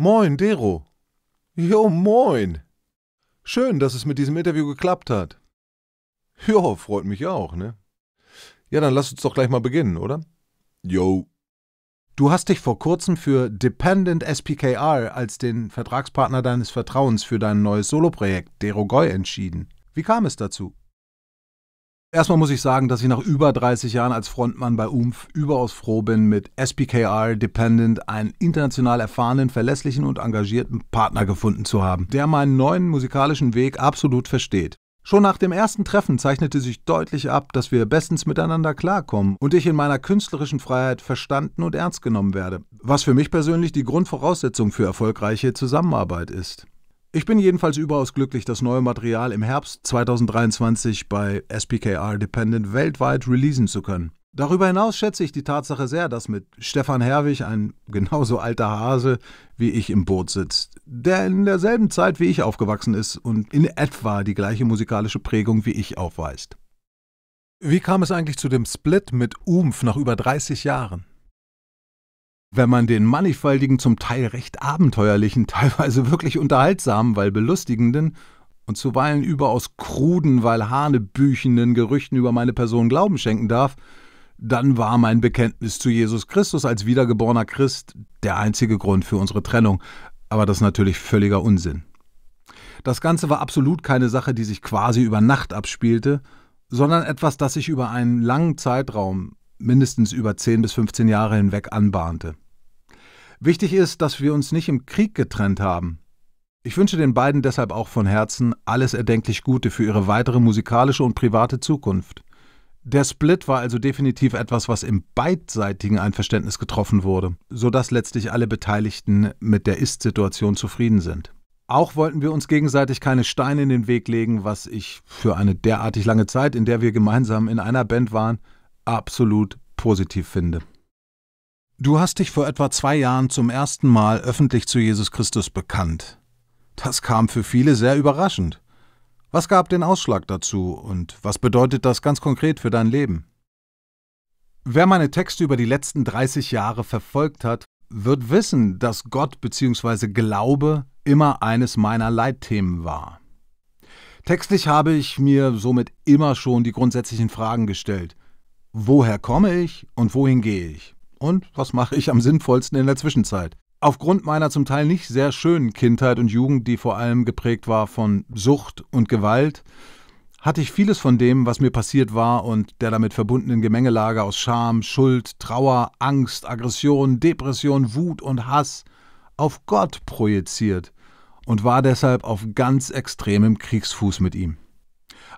Moin, Dero. Jo, moin. Schön, dass es mit diesem Interview geklappt hat. Jo, freut mich auch, ne? Ja, dann lass uns doch gleich mal beginnen, oder? Jo. Du hast dich vor kurzem für Dependent SPKR als den Vertragspartner deines Vertrauens für dein neues Soloprojekt Dero Goy entschieden. Wie kam es dazu? Erstmal muss ich sagen, dass ich nach über 30 Jahren als Frontmann bei UMF überaus froh bin, mit SPKR Dependent einen international erfahrenen, verlässlichen und engagierten Partner gefunden zu haben, der meinen neuen musikalischen Weg absolut versteht. Schon nach dem ersten Treffen zeichnete sich deutlich ab, dass wir bestens miteinander klarkommen und ich in meiner künstlerischen Freiheit verstanden und ernst genommen werde, was für mich persönlich die Grundvoraussetzung für erfolgreiche Zusammenarbeit ist. Ich bin jedenfalls überaus glücklich, das neue Material im Herbst 2023 bei SPKR Dependent weltweit releasen zu können. Darüber hinaus schätze ich die Tatsache sehr, dass mit Stefan Herwig ein genauso alter Hase wie ich im Boot sitzt, der in derselben Zeit wie ich aufgewachsen ist und in etwa die gleiche musikalische Prägung wie ich aufweist. Wie kam es eigentlich zu dem Split mit Umf nach über 30 Jahren? Wenn man den mannigfaltigen, zum Teil recht abenteuerlichen, teilweise wirklich unterhaltsamen, weil belustigenden und zuweilen überaus kruden, weil hanebüchenden Gerüchten über meine Person Glauben schenken darf, dann war mein Bekenntnis zu Jesus Christus als wiedergeborener Christ der einzige Grund für unsere Trennung. Aber das ist natürlich völliger Unsinn. Das Ganze war absolut keine Sache, die sich quasi über Nacht abspielte, sondern etwas, das sich über einen langen Zeitraum, mindestens über 10 bis 15 Jahre hinweg anbahnte. Wichtig ist, dass wir uns nicht im Krieg getrennt haben. Ich wünsche den beiden deshalb auch von Herzen alles erdenklich Gute für ihre weitere musikalische und private Zukunft. Der Split war also definitiv etwas, was im beidseitigen Einverständnis getroffen wurde, sodass letztlich alle Beteiligten mit der Ist-Situation zufrieden sind. Auch wollten wir uns gegenseitig keine Steine in den Weg legen, was ich für eine derartig lange Zeit, in der wir gemeinsam in einer Band waren, absolut positiv finde. Du hast dich vor etwa zwei Jahren zum ersten Mal öffentlich zu Jesus Christus bekannt. Das kam für viele sehr überraschend. Was gab den Ausschlag dazu und was bedeutet das ganz konkret für dein Leben? Wer meine Texte über die letzten 30 Jahre verfolgt hat, wird wissen, dass Gott bzw. Glaube immer eines meiner Leitthemen war. Textlich habe ich mir somit immer schon die grundsätzlichen Fragen gestellt. Woher komme ich und wohin gehe ich? Und was mache ich am sinnvollsten in der Zwischenzeit? Aufgrund meiner zum Teil nicht sehr schönen Kindheit und Jugend, die vor allem geprägt war von Sucht und Gewalt, hatte ich vieles von dem, was mir passiert war und der damit verbundenen Gemengelage aus Scham, Schuld, Trauer, Angst, Aggression, Depression, Wut und Hass auf Gott projiziert und war deshalb auf ganz extremem Kriegsfuß mit ihm.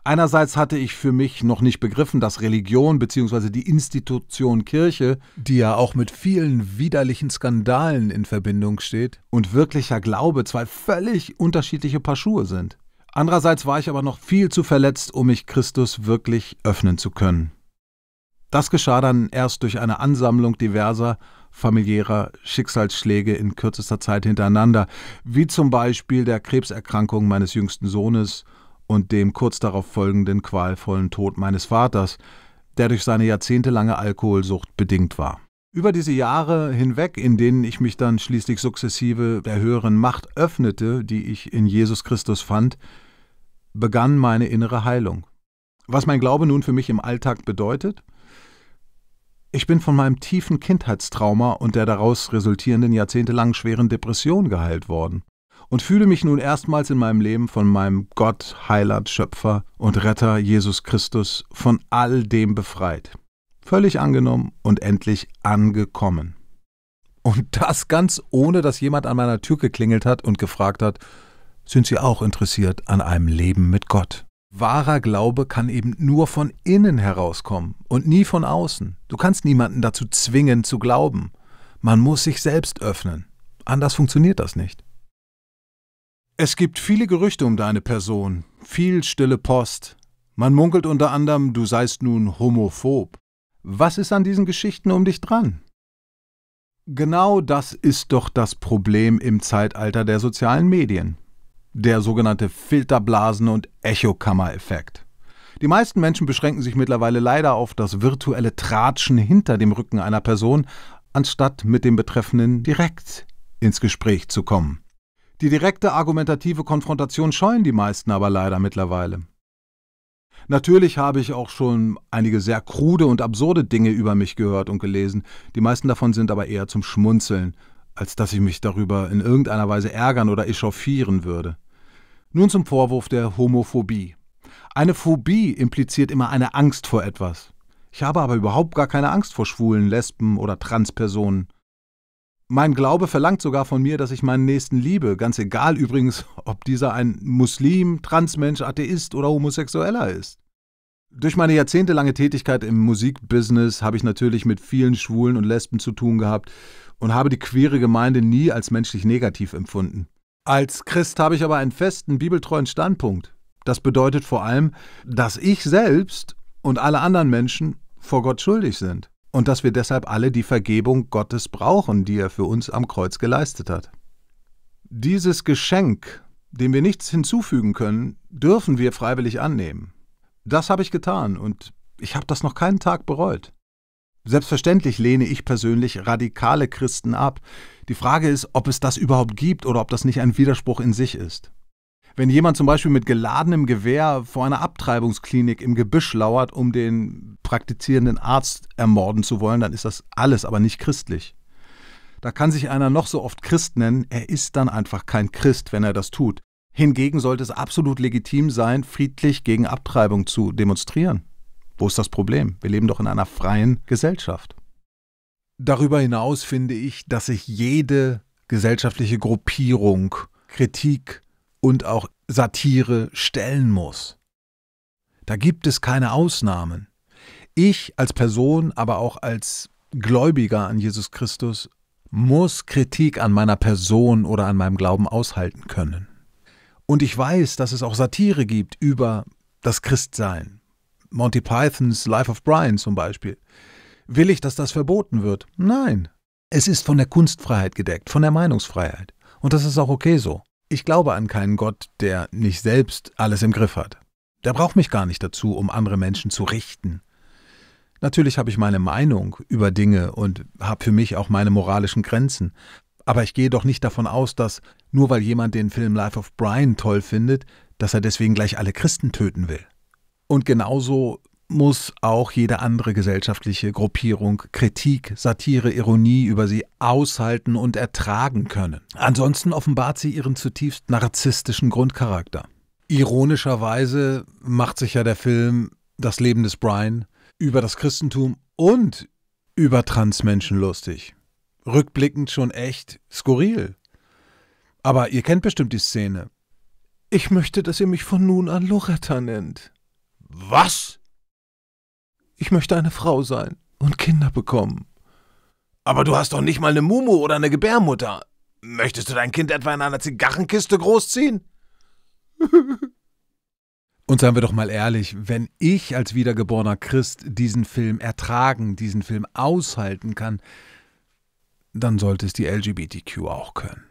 Einerseits hatte ich für mich noch nicht begriffen, dass Religion bzw. die Institution Kirche, die ja auch mit vielen widerlichen Skandalen in Verbindung steht, und wirklicher Glaube zwei völlig unterschiedliche Paar Schuhe sind. Andererseits war ich aber noch viel zu verletzt, um mich Christus wirklich öffnen zu können. Das geschah dann erst durch eine Ansammlung diverser familiärer Schicksalsschläge in kürzester Zeit hintereinander, wie zum Beispiel der Krebserkrankung meines jüngsten Sohnes, und dem kurz darauf folgenden qualvollen Tod meines Vaters, der durch seine jahrzehntelange Alkoholsucht bedingt war. Über diese Jahre hinweg, in denen ich mich dann schließlich sukzessive der höheren Macht öffnete, die ich in Jesus Christus fand, begann meine innere Heilung. Was mein Glaube nun für mich im Alltag bedeutet? Ich bin von meinem tiefen Kindheitstrauma und der daraus resultierenden jahrzehntelang schweren Depression geheilt worden und fühle mich nun erstmals in meinem Leben von meinem Gott, Heiland, Schöpfer und Retter Jesus Christus von all dem befreit. Völlig angenommen und endlich angekommen. Und das ganz ohne, dass jemand an meiner Tür geklingelt hat und gefragt hat, sind Sie auch interessiert an einem Leben mit Gott? Wahrer Glaube kann eben nur von innen herauskommen und nie von außen. Du kannst niemanden dazu zwingen zu glauben. Man muss sich selbst öffnen. Anders funktioniert das nicht. Es gibt viele Gerüchte um deine Person, viel stille Post. Man munkelt unter anderem, du seist nun homophob. Was ist an diesen Geschichten um dich dran? Genau das ist doch das Problem im Zeitalter der sozialen Medien. Der sogenannte Filterblasen- und Echokammer-Effekt. Die meisten Menschen beschränken sich mittlerweile leider auf das virtuelle Tratschen hinter dem Rücken einer Person, anstatt mit dem Betreffenden direkt ins Gespräch zu kommen. Die direkte argumentative Konfrontation scheuen die meisten aber leider mittlerweile. Natürlich habe ich auch schon einige sehr krude und absurde Dinge über mich gehört und gelesen, die meisten davon sind aber eher zum Schmunzeln, als dass ich mich darüber in irgendeiner Weise ärgern oder echauffieren würde. Nun zum Vorwurf der Homophobie. Eine Phobie impliziert immer eine Angst vor etwas. Ich habe aber überhaupt gar keine Angst vor Schwulen, Lesben oder Transpersonen. Mein Glaube verlangt sogar von mir, dass ich meinen Nächsten liebe, ganz egal übrigens, ob dieser ein Muslim, Transmensch, Atheist oder Homosexueller ist. Durch meine jahrzehntelange Tätigkeit im Musikbusiness habe ich natürlich mit vielen Schwulen und Lesben zu tun gehabt und habe die queere Gemeinde nie als menschlich negativ empfunden. Als Christ habe ich aber einen festen, bibeltreuen Standpunkt. Das bedeutet vor allem, dass ich selbst und alle anderen Menschen vor Gott schuldig sind und dass wir deshalb alle die Vergebung Gottes brauchen, die er für uns am Kreuz geleistet hat. Dieses Geschenk, dem wir nichts hinzufügen können, dürfen wir freiwillig annehmen. Das habe ich getan und ich habe das noch keinen Tag bereut. Selbstverständlich lehne ich persönlich radikale Christen ab. Die Frage ist, ob es das überhaupt gibt oder ob das nicht ein Widerspruch in sich ist. Wenn jemand zum Beispiel mit geladenem Gewehr vor einer Abtreibungsklinik im Gebüsch lauert, um den praktizierenden Arzt ermorden zu wollen, dann ist das alles aber nicht christlich. Da kann sich einer noch so oft Christ nennen, er ist dann einfach kein Christ, wenn er das tut. Hingegen sollte es absolut legitim sein, friedlich gegen Abtreibung zu demonstrieren. Wo ist das Problem? Wir leben doch in einer freien Gesellschaft. Darüber hinaus finde ich, dass sich jede gesellschaftliche Gruppierung Kritik und auch Satire stellen muss. Da gibt es keine Ausnahmen. Ich als Person, aber auch als Gläubiger an Jesus Christus muss Kritik an meiner Person oder an meinem Glauben aushalten können. Und ich weiß, dass es auch Satire gibt über das Christsein. Monty Pythons Life of Brian zum Beispiel. Will ich, dass das verboten wird? Nein. Es ist von der Kunstfreiheit gedeckt, von der Meinungsfreiheit. Und das ist auch okay so. Ich glaube an keinen Gott, der nicht selbst alles im Griff hat. Der braucht mich gar nicht dazu, um andere Menschen zu richten. Natürlich habe ich meine Meinung über Dinge und habe für mich auch meine moralischen Grenzen. Aber ich gehe doch nicht davon aus, dass nur weil jemand den Film Life of Brian toll findet, dass er deswegen gleich alle Christen töten will. Und genauso muss auch jede andere gesellschaftliche Gruppierung Kritik, Satire, Ironie über sie aushalten und ertragen können. Ansonsten offenbart sie ihren zutiefst narzisstischen Grundcharakter. Ironischerweise macht sich ja der Film Das Leben des Brian über das Christentum und über Transmenschen lustig. Rückblickend schon echt skurril. Aber ihr kennt bestimmt die Szene. Ich möchte, dass ihr mich von nun an Loretta nennt. Was? Ich möchte eine Frau sein und Kinder bekommen. Aber du hast doch nicht mal eine Mumu oder eine Gebärmutter. Möchtest du dein Kind etwa in einer Zigarrenkiste großziehen? Und seien wir doch mal ehrlich, wenn ich als wiedergeborener Christ diesen Film ertragen, diesen Film aushalten kann, dann sollte es die LGBTQ auch können.